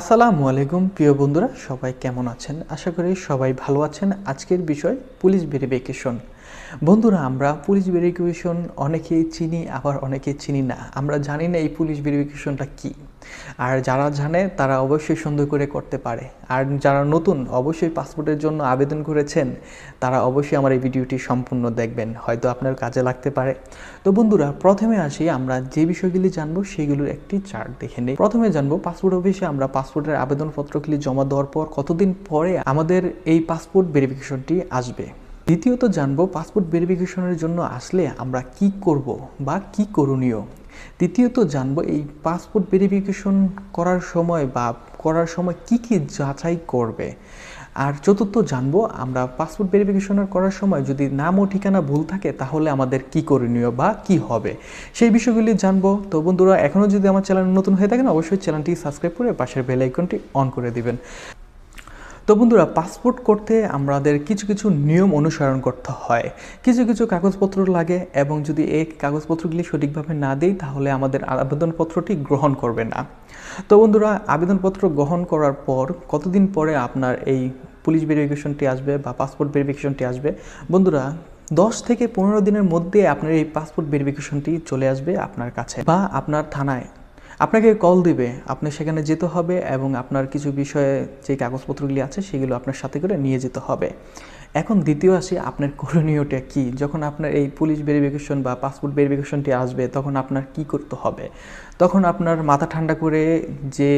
আসসালামু আলাইকুম প্রিয় বন্ধুরা সবাই কেমন আছেন আশা করি সবাই ভালো আছেন আজকের বিষয় পুলিশ ভেরিফিকেশন বন্ধুরা আমরা পুলিশ ভেরিফিকেশন অনেকেই চিনি আবার অনেকে চিনি না আমরা জানি না এই পুলিশ ভেরিফিকেশনটা কী আর যারা জানে তারা অবশ্যই সুন্দর করে করতে পারে আর যারা নতুন অবশ্যই পাসপোর্টের জন্য আবেদন করেছেন তারা অবশ্যই আমার এই ভিডিওটি সম্পূর্ণ দেখবেন হয়তো আপনার কাজে লাগতে পারে তো বন্ধুরা প্রথমে আসি আমরা যে বিষয়গুলি জানবো সেগুলোর একটি চার্ট দেখে নিই প্রথমে জানবো পাসপোর্ট অফিসে আমরা পাসপোর্টের আবেদনপত্রগুলি জমা দেওয়ার পর কতদিন পরে আমাদের এই পাসপোর্ট ভেরিফিকেশনটি আসবে দ্বিতীয়ত জানবো পাসপোর্ট ভেরিফিকেশনের জন্য আসলে আমরা কি করব বা কি করণীয় তৃতীয়ত জানবো এই পাসপোর্ট ভেরিফিকেশন করার সময় বা করার সময় কি কি যাচাই করবে আর চতুর্থ জানবো আমরা পাসপোর্ট ভেরিফিকেশনের করার সময় যদি নাম ও ঠিকানা ভুল থাকে তাহলে আমাদের কি করণীয় বা কি হবে সেই বিষয়গুলি জানবো তো বন্ধুরা এখনও যদি আমার চ্যানেল নতুন হয়ে থাকেন অবশ্যই চ্যানেলটি সাবস্ক্রাইব করে পাশের বেল আইকনটি অন করে দিবেন তো বন্ধুরা পাসপোর্ট করতে আমাদের কিছু কিছু নিয়ম অনুসরণ করতে হয় কিছু কিছু কাগজপত্র লাগে এবং যদি এই কাগজপত্রগুলি সঠিকভাবে না দিই তাহলে আমাদের আবেদনপত্রটি গ্রহণ করবে না তো বন্ধুরা আবেদনপত্র গ্রহণ করার পর কতদিন পরে আপনার এই পুলিশ ভেরিফিকেশনটি আসবে বা পাসপোর্ট ভেরিফিকেশনটি আসবে বন্ধুরা দশ থেকে পনেরো দিনের মধ্যে আপনার এই পাসপোর্ট ভেরিফিকেশনটি চলে আসবে আপনার কাছে বা আপনার থানায় আপনাকে কল দিবে আপনি সেখানে যেতে হবে এবং আপনার কিছু বিষয়ে যে কাগজপত্রগুলি আছে সেগুলো আপনার সাথে করে নিয়ে যেতে হবে এখন দ্বিতীয় আসি আপনার করণীয়টা কি যখন আপনার এই পুলিশ ভেরিফিকেশন বা পাসপোর্ট ভেরিফিকেশনটি আসবে তখন আপনার কি করতে হবে তখন আপনার মাথা ঠান্ডা করে যে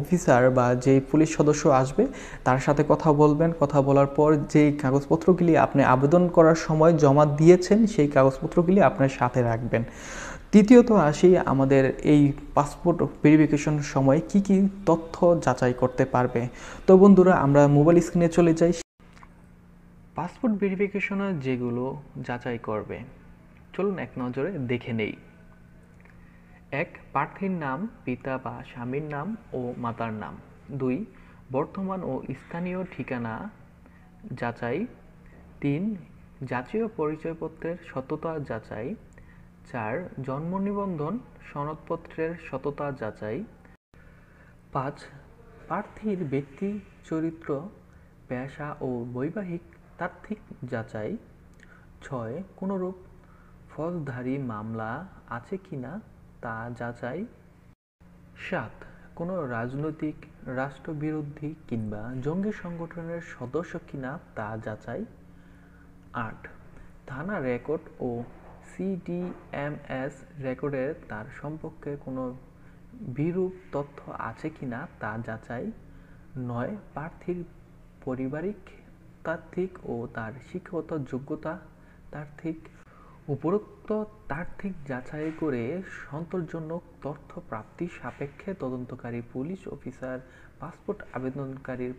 অফিসার বা যে পুলিশ সদস্য আসবে তার সাথে কথা বলবেন কথা বলার পর যেই কাগজপত্রগুলি আপনি আবেদন করার সময় জমা দিয়েছেন সেই কাগজপত্রগুলি আপনার সাথে রাখবেন তৃতীয়ত আসি আমাদের এই পাসপোর্ট ভেরিফিকেশন সময় কি কি তথ্য যাচাই করতে পারবে তো বন্ধুরা আমরা মোবাইল স্ক্রিনে চলে যাই পাসপোর্ট ভেরিফিকেশনে যেগুলো যাচাই করবে চলুন এক নজরে দেখে নেই এক প্রার্থীর নাম পিতা বা স্বামীর নাম ও মাতার নাম দুই বর্তমান ও স্থানীয় ঠিকানা যাচাই তিন জাতীয় পরিচয়পত্রের সততা যাচাই চার জন্ম নিবন্ধন সনদপত্রের সততা যাচাই পাঁচ প্রার্থীর ব্যক্তি চরিত্র পেশা ও বৈবাহিক তাত্ত্বিক যাচাই ছয় কোনোরূপ ফৌজদারি মামলা আছে কি না তা যাচাই সাত কোনো রাজনৈতিক রাষ্ট্রবিরোধী কিংবা জঙ্গি সংগঠনের সদস্য কিনা তা যাচাই আট থানা রেকর্ড ও সিডিএমএস রেকর্ডে তার সম্পর্কে কোনো বিরূপ তথ্য আছে কি না তা যাচাই নয় প্রার্থীর পারিবারিক তাত্ত্বিক ও তার শিক্ষাগত যোগ্যতা তাত্ত্বিক উপরোক্ত তার্থিক যাচাই করে সন্তোষজনক তথ্য প্রাপ্তি সাপেক্ষে তদন্তকারী পুলিশ অফিসার পাসপোর্ট আবেদনকারীর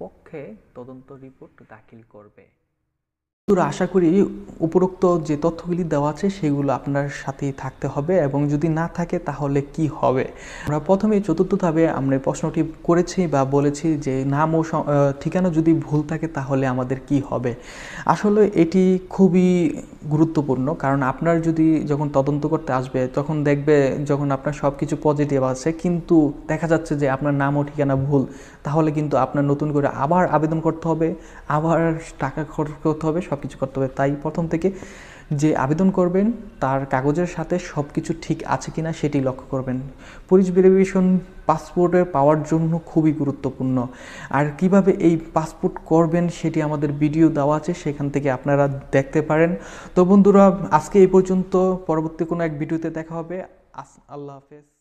পক্ষে তদন্ত রিপোর্ট দাখিল করবে তোরা আশা করি উপরোক্ত যে তথ্যগুলি দেওয়া আছে সেগুলো আপনার সাথেই থাকতে হবে এবং যদি না থাকে তাহলে কি হবে আমরা প্রথমে চতুর্থ ধাপে আমরা প্রশ্নটি করেছি বা বলেছি যে নাম ও ঠিকানা যদি ভুল থাকে তাহলে আমাদের কি হবে আসলে এটি খুবই গুরুত্বপূর্ণ কারণ আপনার যদি যখন তদন্ত করতে আসবে তখন দেখবে যখন আপনার সব কিছু পজিটিভ আছে কিন্তু দেখা যাচ্ছে যে আপনার নাম ও ঠিকানা ভুল তাহলে কিন্তু আপনার নতুন করে আবার আবেদন করতে হবে আবার টাকা খরচ করতে হবে সব কিছু করতে হবে তাই প্রথম থেকে যে আবেদন করবেন তার কাগজের সাথে সব কিছু ঠিক আছে কিনা সেটি লক্ষ্য করবেন পুলিশ ভেরিফিকেশন পাসপোর্টের পাওয়ার জন্য খুবই গুরুত্বপূর্ণ আর কিভাবে এই পাসপোর্ট করবেন সেটি আমাদের ভিডিও দেওয়া আছে সেখান থেকে আপনারা দেখতে পারেন তো বন্ধুরা আজকে এই পর্যন্ত পরবর্তী কোনো এক ভিডিওতে দেখা হবে আল্লাহ হাফেজ